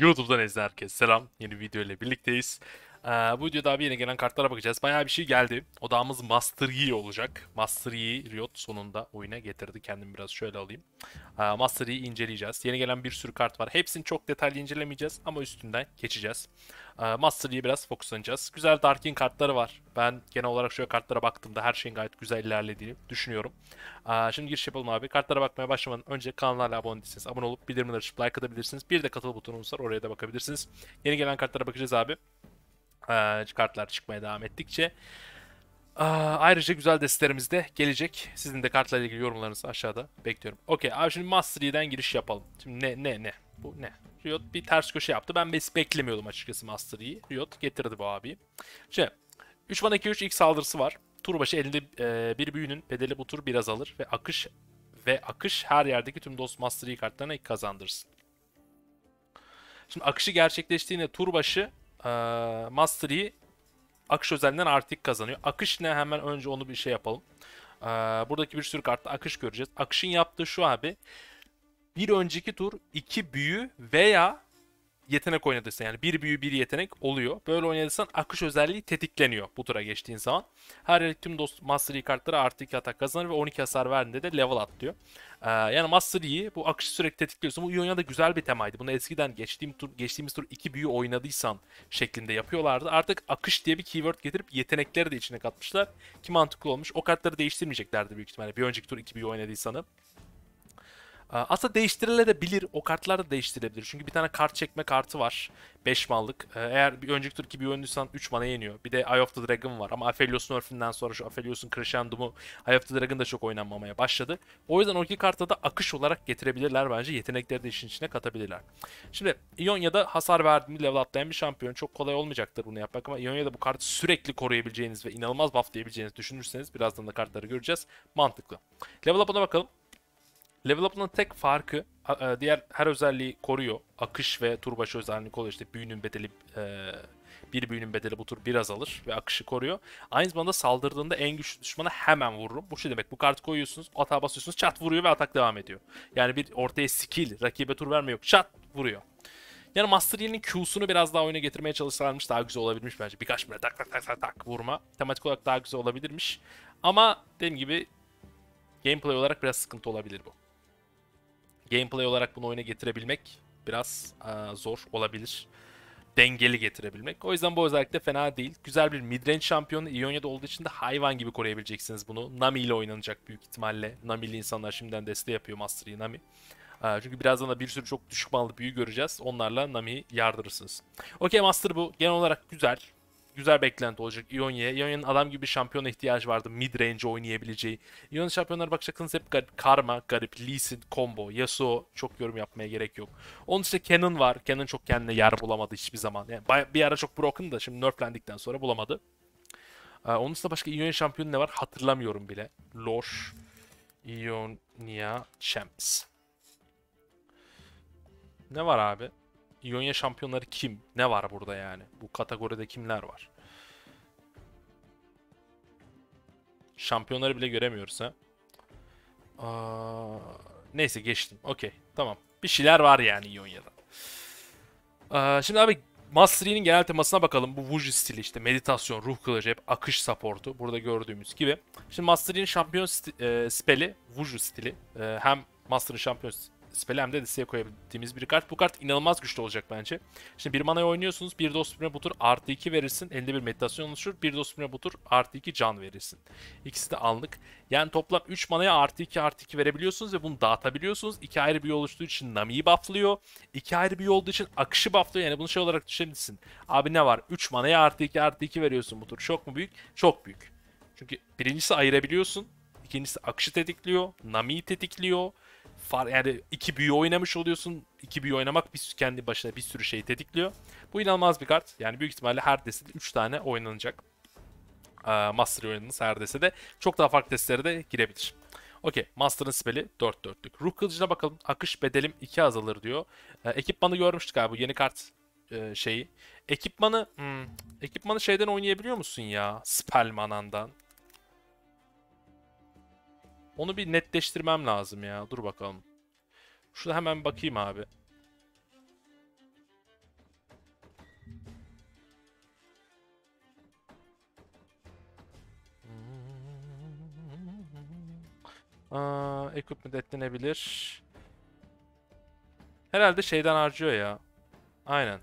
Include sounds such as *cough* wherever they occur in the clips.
YouTube'dan izleyen herkes selam. Yeni video ile birlikteyiz. Ee, bu videoda abi yeni gelen kartlara bakacağız. Bayağı bir şey geldi. Odağımız Master Yi olacak. Master Yi Riot sonunda oyuna getirdi. Kendimi biraz şöyle alayım. Ee, Master Yi inceleyeceğiz. Yeni gelen bir sürü kart var. Hepsini çok detaylı incelemeyeceğiz ama üstünden geçeceğiz. Ee, Master Yi'ye biraz fokuslanacağız. Güzel Darkin kartları var. Ben genel olarak şöyle kartlara baktığımda her şeyin gayet güzel ilerlediğini düşünüyorum. Ee, şimdi giriş yapalım abi. Kartlara bakmaya başlamadan önce kanala abone değilseniz abone olup bildirimleri açıp like atabilirsiniz. Bir de katıl butonumuz var. Oraya da bakabilirsiniz. Yeni gelen kartlara bakacağız abi e, kartlar çıkmaya devam ettikçe. E, ayrıca güzel destelerimiz de gelecek. Sizin de kartlarla ilgili yorumlarınızı aşağıda bekliyorum. Okey abi şimdi Master giriş yapalım. Şimdi ne ne ne bu ne? Riot bir ters köşe yaptı. Ben beklemiyordum açıkçası Master Riot getirdi bu abi. Şimdi 3 1 2 3 ilk saldırısı var. Tur başı elinde e, bir büyünün bedeli bu tur biraz alır ve akış ve akış her yerdeki tüm dost Master Yi kartlarına ilk kazandırsın. Şimdi akışı gerçekleştiğinde tur başı e, akış özelliğinden artık kazanıyor. Akış ne? Hemen önce onu bir şey yapalım. Ee, buradaki bir sürü kartta akış göreceğiz. Akışın yaptığı şu abi. Bir önceki tur iki büyü veya yetenek oynadıysan yani bir büyü bir yetenek oluyor. Böyle oynadıysan akış özelliği tetikleniyor bu tura geçtiğin zaman. Her yıl tüm dost Master kartları artı 2 atak kazanır ve 12 hasar verdiğinde de level atlıyor. Ee, yani Master bu akışı sürekli tetikliyorsun. Bu Ionia da güzel bir temaydı. Bunu eskiden geçtiğim tur, geçtiğimiz tur iki büyü oynadıysan şeklinde yapıyorlardı. Artık akış diye bir keyword getirip yetenekleri de içine katmışlar. Ki mantıklı olmuş. O kartları değiştirmeyeceklerdi büyük ihtimalle. Bir önceki tur iki büyü oynadıysanı. Ee, aslında değiştirilebilir. O kartlar da değiştirilebilir. Çünkü bir tane kart çekme kartı var. 5 mallık. Ee, eğer bir önceki turki bir oyuncuysan 3 mana yeniyor. Bir de Eye of the Dragon var. Ama Aphelios'un örfünden sonra şu Aphelios'un Crescendo'mu Eye of the Dragon da çok oynanmamaya başladı. O yüzden o iki kartta da akış olarak getirebilirler bence. Yetenekleri de işin içine katabilirler. Şimdi İonya'da hasar verdiğini level atlayan bir şampiyon. Çok kolay olmayacaktır bunu yapmak ama İonya'da bu kartı sürekli koruyabileceğiniz ve inanılmaz bufflayabileceğinizi düşünürseniz birazdan da kartları göreceğiz. Mantıklı. Level up'ına bakalım. Level Up'ın tek farkı e, diğer her özelliği koruyor. Akış ve tur başı özelliğini koruyor. İşte büyünün bedeli e, bir büyünün bedeli bu tur biraz alır ve akışı koruyor. Aynı zamanda saldırdığında en güçlü düşmana hemen vururum. Bu şey demek. Bu kartı koyuyorsunuz, atağa basıyorsunuz, çat vuruyor ve atak devam ediyor. Yani bir ortaya skill, rakibe tur vermiyor. Çat vuruyor. Yani Master Yi'nin Q'sunu biraz daha oyuna getirmeye çalışsalarmış daha güzel olabilmiş bence. Birkaç böyle tak tak tak tak tak vurma. Tematik olarak daha güzel olabilirmiş. Ama dediğim gibi gameplay olarak biraz sıkıntı olabilir bu gameplay olarak bunu oyuna getirebilmek biraz e, zor olabilir. Dengeli getirebilmek. O yüzden bu özellikle fena değil. Güzel bir midrange şampiyonu İonya'da olduğu için de hayvan gibi koruyabileceksiniz bunu. Nami ile oynanacak büyük ihtimalle. Nami'li insanlar şimdiden deste yapıyor Master'ı Nami. E, çünkü birazdan da bir sürü çok düşük mallı büyü göreceğiz. Onlarla Nami'yi yardırırsınız. Okey Master bu. Genel olarak güzel güzel beklenti olacak İonya'ya. İonya'nın adam gibi bir şampiyona ihtiyacı vardı. Mid range oynayabileceği. İonya'nın şampiyonlara bakacaksanız hep garip. Karma, garip. Lee Sin, Combo, Yasuo. Çok yorum yapmaya gerek yok. Onun işte Canon var. Canon çok kendine yer bulamadı hiçbir zaman. Yani bir ara çok broken da şimdi nerflendikten sonra bulamadı. Ee, onun dışında başka İonya şampiyonu ne var hatırlamıyorum bile. Lor, Ionia Champs. Ne var abi? İonya şampiyonları kim? Ne var burada yani? Bu kategoride kimler var? Şampiyonları bile göremiyoruz ha. Aa, neyse geçtim. Okey. Tamam. Bir şeyler var yani İonya'da. Aa, şimdi abi Mastery'nin genel temasına bakalım. Bu Wuji stili işte meditasyon, ruh kılıcı hep akış supportu burada gördüğümüz gibi. Şimdi Mastery'nin şampiyon sti- e, speli Wuji stili. E, hem Master'ın şampiyon de listeye koyabildiğimiz bir kart. Bu kart inanılmaz güçlü olacak bence. Şimdi bir manaya oynuyorsunuz. Bir dost birine bu tur artı 2 verirsin. 51 meditasyon oluşur. Bir dost birine bu tur artı 2 can verirsin. İkisi de anlık. Yani toplam 3 manaya artı 2 artı 2 verebiliyorsunuz ve bunu dağıtabiliyorsunuz. İki ayrı bir yol oluştuğu için Nami'yi bufflıyor. İki ayrı bir yol olduğu için akışı bufflıyor. Yani bunu şey olarak düşünebilirsin. Abi ne var? 3 manaya artı 2 artı 2 veriyorsun bu tur. Çok mu büyük? Çok büyük. Çünkü birincisi ayırabiliyorsun. İkincisi akışı tetikliyor. Nami'yi tetikliyor far, yani iki büyü oynamış oluyorsun. İki büyü oynamak bir, kendi başına bir sürü şey tetikliyor. Bu inanılmaz bir kart. Yani büyük ihtimalle her desede 3 tane oynanacak. Ee, Master oynadığınız her desede. Çok daha farklı destelere de girebilir. Okey. Master'ın speli 4-4'lük. Ruh kılıcına bakalım. Akış bedelim 2 azalır diyor. Ee, ekipmanı görmüştük abi. Bu yeni kart e, şeyi. Ekipmanı hmm, ekipmanı şeyden oynayabiliyor musun ya? Spellmanandan. Onu bir netleştirmem lazım ya. Dur bakalım. Şurada hemen bakayım abi. Aa, equipment etlenebilir. Herhalde şeyden harcıyor ya. Aynen.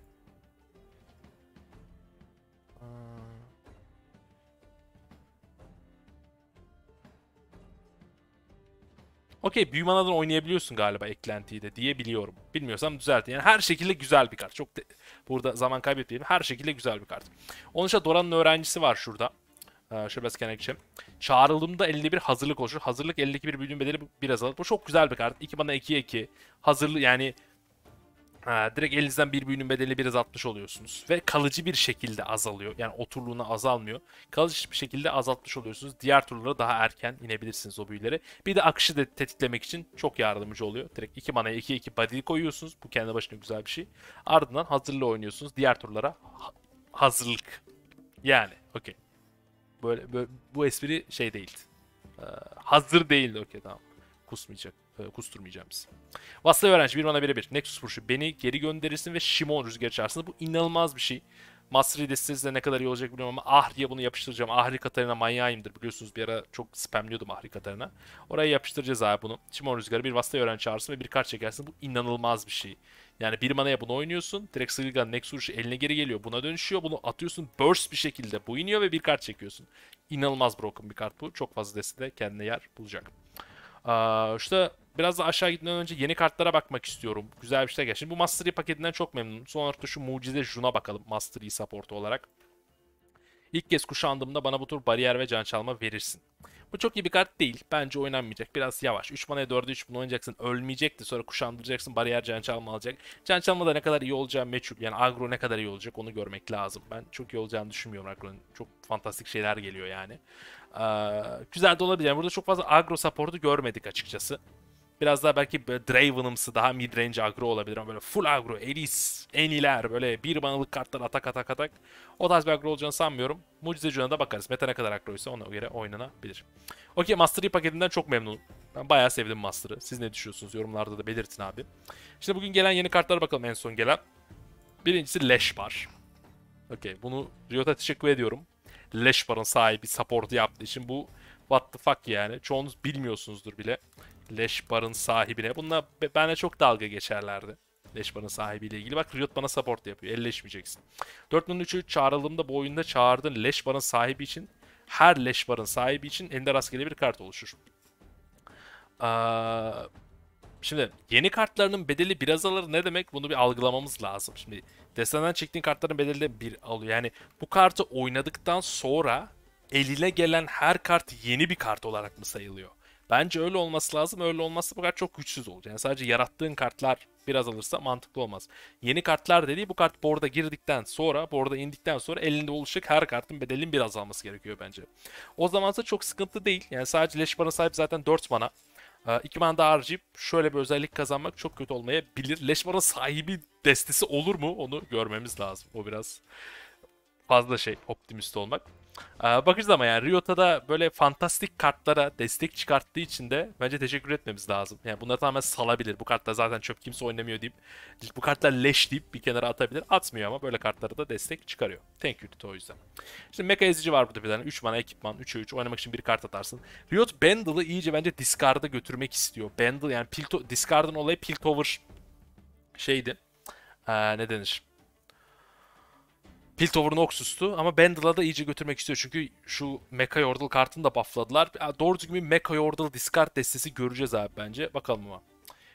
Okey büyümanadan oynayabiliyorsun galiba eklentiyi de diye biliyorum. Bilmiyorsam düzeltin. Yani her şekilde güzel bir kart. Çok burada zaman kaybetmeyelim. Her şekilde güzel bir kart. Onun için Doran'ın öğrencisi var şurada. Ee, şöyle biraz kenekçe. Çağrıldığımda 51 hazırlık oluşur. Hazırlık 52 bir büyüdüğüm bedeli biraz alır. Bu çok güzel bir kart. 2 bana 2'ye 2. Hazırlı yani Ha, direkt elinizden bir büyünün bedeli biraz atmış oluyorsunuz. Ve kalıcı bir şekilde azalıyor. Yani oturluğuna azalmıyor. Kalıcı bir şekilde azaltmış oluyorsunuz. Diğer turlara daha erken inebilirsiniz o büyülere. Bir de akışı da tetiklemek için çok yardımcı oluyor. Direkt iki manaya iki iki body koyuyorsunuz. Bu kendi başına güzel bir şey. Ardından hazırlı oynuyorsunuz. Diğer turlara hazırlık. Yani okey. Böyle, böyle bu espri şey değildi. Ee, hazır değildi okey tamam. Kusmayacak e, kusturmayacağımız. Vaslav Öğrenci bir bana 1'e 1. Nexus vuruşu beni geri gönderirsin ve Shimon rüzgar içerisinde. Bu inanılmaz bir şey. Masri destesinde ne kadar iyi olacak bilmiyorum ama Ahri'ye bunu yapıştıracağım. Ahri Katarina manyağımdır. biliyorsunuz bir ara çok spamliyordum Ahri Katarina. Oraya yapıştıracağız abi bunu. Shimon Rüzgarı bir vasıta öğrenci çağırsın ve bir kart çekersin. Bu inanılmaz bir şey. Yani bir manaya bunu oynuyorsun. Direkt Sırgan Nex eline geri geliyor. Buna dönüşüyor. Bunu atıyorsun burst bir şekilde. Bu iniyor ve bir kart çekiyorsun. İnanılmaz broken bir kart bu. Çok fazla destede kendine yer bulacak. Ee, işte biraz da aşağı gitmeden önce yeni kartlara bakmak istiyorum. Güzel bir şey gel. Şimdi bu Mastery paketinden çok memnunum. Son olarak da şu mucize Jun'a bakalım Master support olarak. İlk kez kuşandığımda bana bu tur bariyer ve can çalma verirsin. Bu çok iyi bir kart değil. Bence oynanmayacak. Biraz yavaş. 3 manaya 4'e 3 bunu oynayacaksın. Ölmeyecekti. Sonra kuşandıracaksın. Bariyer can çalma alacak. Can çalma da ne kadar iyi olacağı meçhul. Yani agro ne kadar iyi olacak onu görmek lazım. Ben çok iyi olacağını düşünmüyorum agronun. Çok fantastik şeyler geliyor yani. Ee, güzel de olabilir. Yani burada çok fazla agro support'u görmedik açıkçası. Biraz daha belki Draven'ımsı daha midrange agro olabilir ama böyle full agro, Elis, Eniler böyle bir manalık kartlar atak atak atak. O tarz bir agro olacağını sanmıyorum. Mucize Cuna'da da bakarız. Meta ne kadar agroysa ona göre oynanabilir. Okey Mastery e paketinden çok memnunum. Ben bayağı sevdim Master'ı. Siz ne düşünüyorsunuz? Yorumlarda da belirtin abi. Şimdi bugün gelen yeni kartlara bakalım en son gelen. Birincisi Leş Bar. Okey bunu Riot'a teşekkür ediyorum. Leş Bar'ın sahibi support'u yaptığı için bu what the fuck yani. Çoğunuz bilmiyorsunuzdur bile. Leş Bar'ın sahibine. Bununla benle çok dalga geçerlerdi. Leş Bar'ın sahibiyle ilgili. Bak Riot bana support yapıyor. Elleşmeyeceksin. 4003'ü çağrıldığımda bu oyunda çağırdın Leş Bar'ın sahibi için her Leş Bar'ın sahibi için elinde rastgele bir kart oluşur. Ee, şimdi yeni kartlarının bedeli biraz alır ne demek bunu bir algılamamız lazım. Şimdi destenden çektiğin kartların bedeli de bir alıyor. Yani bu kartı oynadıktan sonra eline gelen her kart yeni bir kart olarak mı sayılıyor? Bence öyle olması lazım. Öyle olmazsa bu kart çok güçsüz olur. Yani sadece yarattığın kartlar biraz alırsa mantıklı olmaz. Yeni kartlar dediği bu kart board'a girdikten sonra, board'a indikten sonra elinde oluşacak her kartın bedelinin biraz alması gerekiyor bence. O zamansa çok sıkıntı değil. Yani sadece leş mana sahip zaten 4 mana. 2 ee, mana daha harcayıp şöyle bir özellik kazanmak çok kötü olmayabilir. Leş mana sahibi destesi olur mu onu görmemiz lazım. O biraz fazla şey optimist olmak. Ee, Bakacağız ama yani Riot'a da böyle fantastik kartlara destek çıkarttığı için de bence teşekkür etmemiz lazım. Yani bunları tamamen salabilir. Bu kartlar zaten çöp kimse oynamıyor deyip bu kartlar leş deyip bir kenara atabilir. Atmıyor ama böyle kartlara da destek çıkarıyor. Thank you to o yüzden. Şimdi mecha ezici var burada bir tane. 3 mana ekipman 3'e 3 oynamak için bir kart atarsın. Riot Bandle'ı iyice bence discard'a götürmek istiyor. Bandle yani Pilto discard'ın olayı Piltover şeydi. Ee, ne denir? Piltover'ın Oxus'tu ama Bendel'a da iyice götürmek istiyor. Çünkü şu Mecha Yordle kartını da buffladılar. Doğru düzgün bir Mecha Yordle discard destesi göreceğiz abi bence. Bakalım ama.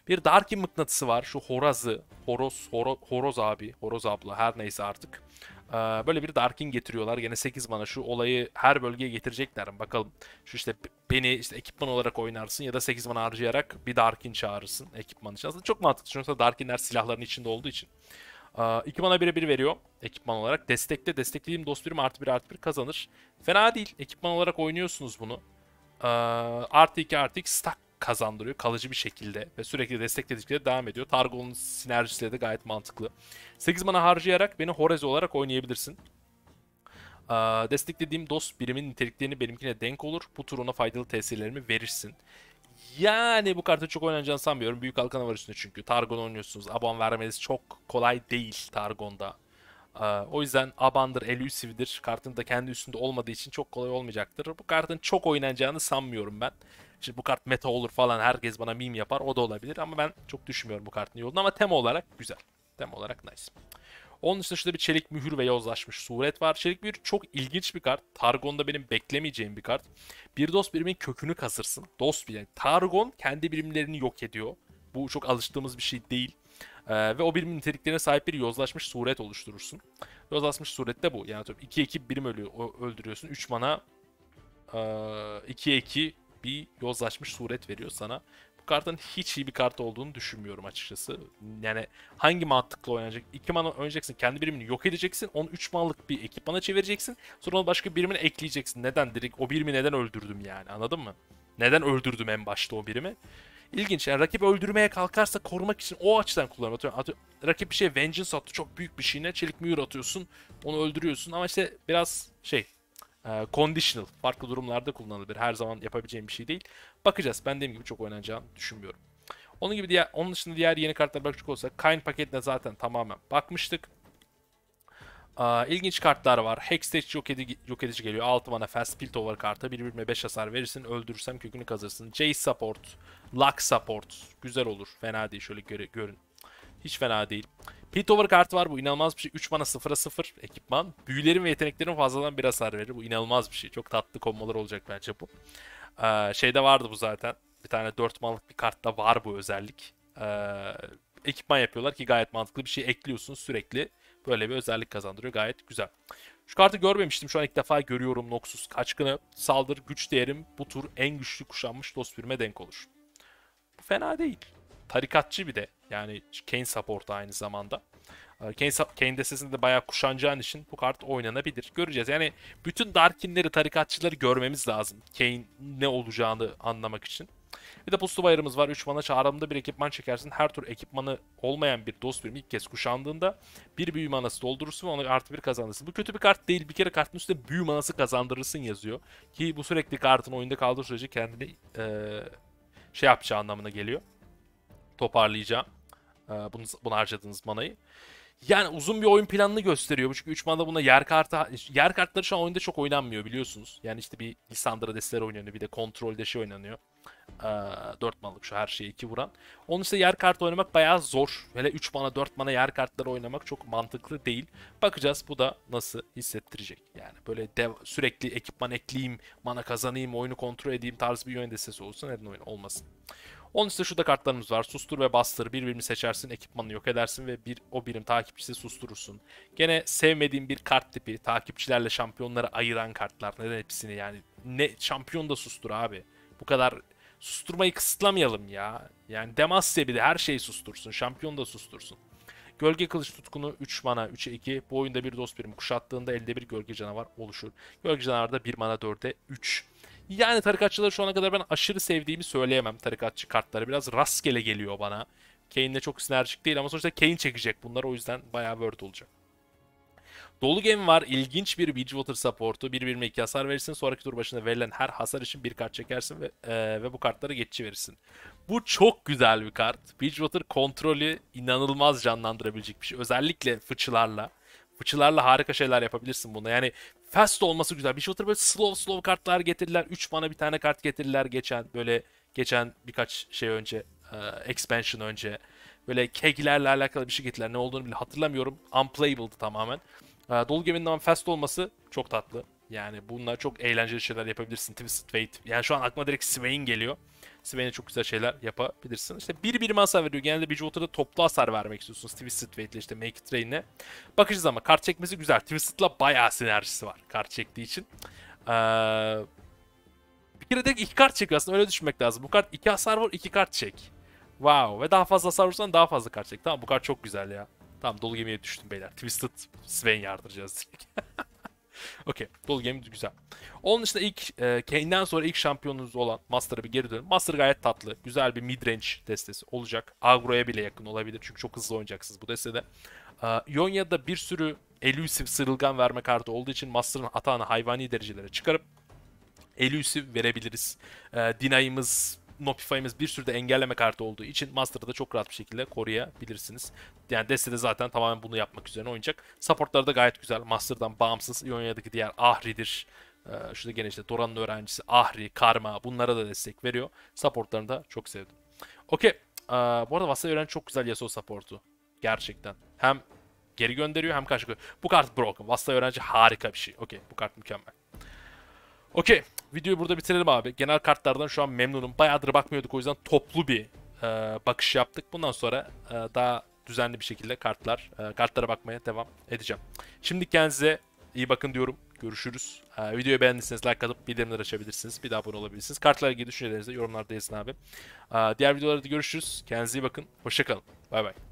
Bir Darkin mıknatısı var. Şu Horaz'ı. Horoz, horo, Horoz abi. Horoz abla. Her neyse artık. Ee, böyle bir Darkin getiriyorlar. Gene 8 bana şu olayı her bölgeye getirecekler. Bakalım. Şu işte beni işte ekipman olarak oynarsın ya da 8 bana harcayarak bir Darkin çağırırsın ekipman için. Aslında çok mantıklı. Çünkü Darkinler silahların içinde olduğu için. 2 mana 1'e 1 veriyor ekipman olarak. Destekte desteklediğim dost birim artı 1 artı 1 kazanır. Fena değil. Ekipman olarak oynuyorsunuz bunu. Artı 2 artı 2 stack kazandırıyor kalıcı bir şekilde ve sürekli destekledikleri devam ediyor. Targon'un sinerjisiyle de gayet mantıklı. 8 mana harcayarak beni Horez olarak oynayabilirsin. desteklediğim dost birimin niteliklerini benimkine denk olur. Bu turuna faydalı tesirlerimi verirsin. Yani bu kartı çok oynanacağını sanmıyorum. Büyük halkana var üstünde çünkü. Targon oynuyorsunuz. Aban vermeniz çok kolay değil Targon'da. Ee, o yüzden Aban'dır, Elusive'dir. Kartın da kendi üstünde olmadığı için çok kolay olmayacaktır. Bu kartın çok oynanacağını sanmıyorum ben. Şimdi bu kart meta olur falan herkes bana meme yapar. O da olabilir ama ben çok düşünmüyorum bu kartın yolunu. Ama tema olarak güzel. Tema olarak nice. Onun dışında şurada bir çelik mühür ve yozlaşmış suret var. Çelik mühür çok ilginç bir kart. Targon'da benim beklemeyeceğim bir kart. Bir dost birimin kökünü kazırsın. Dost bir yani Targon kendi birimlerini yok ediyor. Bu çok alıştığımız bir şey değil. Ee, ve o birimin niteliklerine sahip bir yozlaşmış suret oluşturursun. Yozlaşmış suret de bu. Yani tabii 2 2 birim ölüyor, öldürüyorsun. 3 mana 2'ye 2 bir yozlaşmış suret veriyor sana kartın hiç iyi bir kart olduğunu düşünmüyorum açıkçası. Yani hangi mantıkla oynanacak? 2 mana oynayacaksın. Kendi birimini yok edeceksin. Onu 3 manalık bir ekipmana çevireceksin. Sonra onu başka birimine ekleyeceksin. Neden? Direkt o birimi neden öldürdüm yani anladın mı? Neden öldürdüm en başta o birimi? İlginç. Yani rakip öldürmeye kalkarsa korumak için o açıdan kullanıyor. Atıyorum, atıyorum, rakip bir şey Vengeance attı. Çok büyük bir şeyine çelik mühür atıyorsun. Onu öldürüyorsun. Ama işte biraz şey ee, conditional farklı durumlarda kullanılabilir. Her zaman yapabileceğim bir şey değil. Bakacağız. Ben dediğim gibi çok oynanacağını düşünmüyorum. Onun gibi diğer, onun dışında diğer yeni kartlar bakacak olsa. Kain paketine zaten tamamen bakmıştık. Ee, ilginç kartlar var. Hextech yok, edici, yok edici geliyor. 6 mana Fast Piltover kartı. Birbirine 5 hasar verirsin. Öldürürsem kökünü kazırsın. J support. Luck support. Güzel olur. Fena değil. Şöyle göre, görün, hiç fena değil. Piltover kartı var bu inanılmaz bir şey. 3 mana 0'a 0 ekipman. Büyülerin ve yeteneklerin fazladan bir hasar verir. Bu inanılmaz bir şey. Çok tatlı kombolar olacak bence bu. Ee, şeyde vardı bu zaten. Bir tane 4 manlık bir kartta var bu özellik. Ee, ekipman yapıyorlar ki gayet mantıklı bir şey ekliyorsun sürekli. Böyle bir özellik kazandırıyor. Gayet güzel. Şu kartı görmemiştim. Şu an ilk defa görüyorum Noxus kaçkını. Saldır güç değerim bu tur en güçlü kuşanmış dost birime denk olur. Bu fena değil. Tarikatçı bir de. Yani Kane support'u aynı zamanda. Ee, Kane, Kane destesini de bayağı kuşanacağın için bu kart oynanabilir. Göreceğiz. Yani bütün Darkinleri, tarikatçıları görmemiz lazım. Kane ne olacağını anlamak için. Bir de puslu bayırımız var. 3 mana çağrımda bir ekipman çekersin. Her tur ekipmanı olmayan bir dost birim ilk kez kuşandığında bir büyü manası doldurursun ve ona artı bir kazanırsın. Bu kötü bir kart değil. Bir kere kartın üstüne büyü manası kazandırırsın yazıyor. Ki bu sürekli kartın oyunda kaldığı sürece kendini ee, şey yapacağı anlamına geliyor. Toparlayacağım. Ee, bunu, bunu harcadığınız manayı. Yani uzun bir oyun planını gösteriyor. Çünkü 3 mana buna yer kartı... Yer kartları şu an oyunda çok oynanmıyor biliyorsunuz. Yani işte bir Lissandra desteler oynanıyor. Bir de kontrolde şey oynanıyor. Ee, 4 manalık şu her şeyi 2 vuran. Onun ise yer kartı oynamak bayağı zor. Hele 3 mana 4 mana yer kartları oynamak çok mantıklı değil. Bakacağız bu da nasıl hissettirecek. Yani böyle dev, sürekli ekipman ekleyeyim, mana kazanayım, oyunu kontrol edeyim tarzı bir yön destesi olsun. Neden oyun olmasın. Onun için da kartlarımız var. Sustur ve bastır. Birbirini seçersin, ekipmanını yok edersin ve bir o birim takipçisi susturursun. Gene sevmediğim bir kart tipi. Takipçilerle şampiyonları ayıran kartlar. Neden hepsini yani? Ne şampiyon da sustur abi. Bu kadar susturmayı kısıtlamayalım ya. Yani Demasya bile her şeyi sustursun. Şampiyon da sustursun. Gölge kılıç tutkunu 3 mana 3'e 2. Bu oyunda bir dost birim kuşattığında elde bir gölge canavar oluşur. Gölge canavar da 1 mana 4'e 3. Yani tarikatçıları şu ana kadar ben aşırı sevdiğimi söyleyemem tarikatçı kartları. Biraz rastgele geliyor bana. Kane'le çok sinerjik değil ama sonuçta Kane çekecek bunlar. O yüzden bayağı word olacak. Dolu gemi var. İlginç bir Bridgewater supportu. Birbirine iki hasar verirsin. Sonraki tur başında verilen her hasar için bir kart çekersin ve, e, ve bu kartları geçici verirsin. Bu çok güzel bir kart. Bridgewater kontrolü inanılmaz canlandırabilecek bir şey. Özellikle fıçılarla fıçılarla harika şeyler yapabilirsin bunda. Yani fast olması güzel. Bir shooter böyle slow slow kartlar getirdiler. 3 bana bir tane kart getirdiler geçen böyle geçen birkaç şey önce e, expansion önce. Böyle keglerle alakalı bir şey getirdiler. Ne olduğunu bile hatırlamıyorum. Unplayable'dı tamamen. E, dolu geminin ama fast olması çok tatlı. Yani bunlar çok eğlenceli şeyler yapabilirsin. Twisted Fate. Yani şu an aklıma direkt Swain geliyor. Sven'e çok güzel şeyler yapabilirsin. İşte bir birime hasar veriyor. Genelde bir Bridgewater'da toplu hasar vermek istiyorsunuz. Twisted Fate'le işte Make It Rain'le. Bakacağız ama kart çekmesi güzel. Twisted'la bayağı sinerjisi var kart çektiği için. Ee, bir kere de iki kart çekiyor aslında öyle düşünmek lazım. Bu kart iki hasar var iki kart çek. Wow ve daha fazla hasar vursan daha fazla kart çek. Tamam bu kart çok güzel ya. Tamam dolu gemiye düştüm beyler. Twisted Sven yardıracağız. *laughs* Okey. Dolu gemi güzel. Onun dışında ilk e, Kane'den sonra ilk şampiyonunuz olan Master'a bir geri dönün. Master gayet tatlı. Güzel bir midrange destesi olacak. Agro'ya bile yakın olabilir. Çünkü çok hızlı oynayacaksınız bu destede. E, Yonya'da bir sürü elusive sırılgan verme kartı olduğu için Master'ın atağını hayvani derecelere çıkarıp elusive verebiliriz. E, Dinay'ımız Notify'ımız bir sürü de engelleme kartı olduğu için Master'ı da çok rahat bir şekilde koruyabilirsiniz. Yani de zaten tamamen bunu yapmak üzerine oynayacak. Supportları da gayet güzel. Master'dan bağımsız Ionia'daki diğer Ahri'dir. Ee, şurada gene işte Doran'ın öğrencisi Ahri, Karma bunlara da destek veriyor. Supportlarını da çok sevdim. Okey. Ee, bu arada Vassal öğrenci çok güzel Yasuo supportu. Gerçekten. Hem geri gönderiyor hem karşı Bu kart broken. Vassal öğrenci harika bir şey. Okey bu kart mükemmel. Okey. Videoyu burada bitirelim abi. Genel kartlardan şu an memnunum. Bayağıdır bakmıyorduk o yüzden toplu bir e, bakış yaptık. Bundan sonra e, daha düzenli bir şekilde kartlar e, kartlara bakmaya devam edeceğim. Şimdi kendinize iyi bakın diyorum. Görüşürüz. E, videoyu beğendiyseniz like atıp bildirimleri açabilirsiniz. Bir daha abone olabilirsiniz. Kartlarla ilgili düşüncelerinizi yorumlarda yazın abi. E, diğer videolarda görüşürüz. Kendinize iyi bakın. Hoşçakalın. Bay bay.